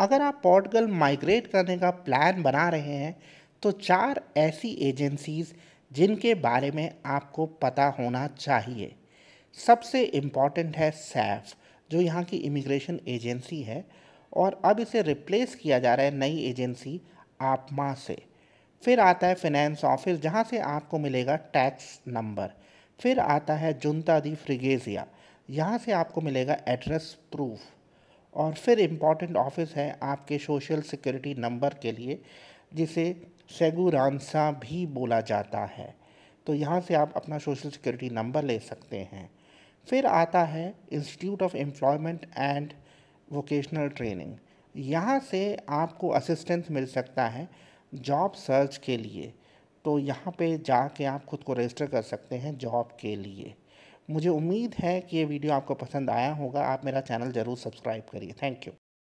अगर आप पोर्टगल माइग्रेट करने का प्लान बना रहे हैं तो चार ऐसी एजेंसीज़ जिनके बारे में आपको पता होना चाहिए सबसे इम्पॉर्टेंट है सैफ जो यहाँ की इमिग्रेशन एजेंसी है और अब इसे रिप्लेस किया जा रहा है नई एजेंसी आपमा से फिर आता है फिनेंस ऑफिस जहाँ से आपको मिलेगा टैक्स नंबर फिर आता है जुनता दी फ्रिगेजिया यहाँ से आपको मिलेगा एड्रेस प्रूफ और फिर इम्पॉर्टेंट ऑफिस है आपके सोशल सिक्योरिटी नंबर के लिए जिसे सेगुरानसा भी बोला जाता है तो यहाँ से आप अपना सोशल सिक्योरिटी नंबर ले सकते हैं फिर आता है institute of employment and vocational training यहाँ से आपको असिस्टेंस मिल सकता है जॉब सर्च के लिए तो यहाँ पे जाके आप खुद को रजिस्टर कर सकते हैं जॉब के लिए मुझे उम्मीद है कि ये वीडियो आपको पसंद आया होगा आप मेरा चैनल ज़रूर सब्सक्राइब करिए थैंक यू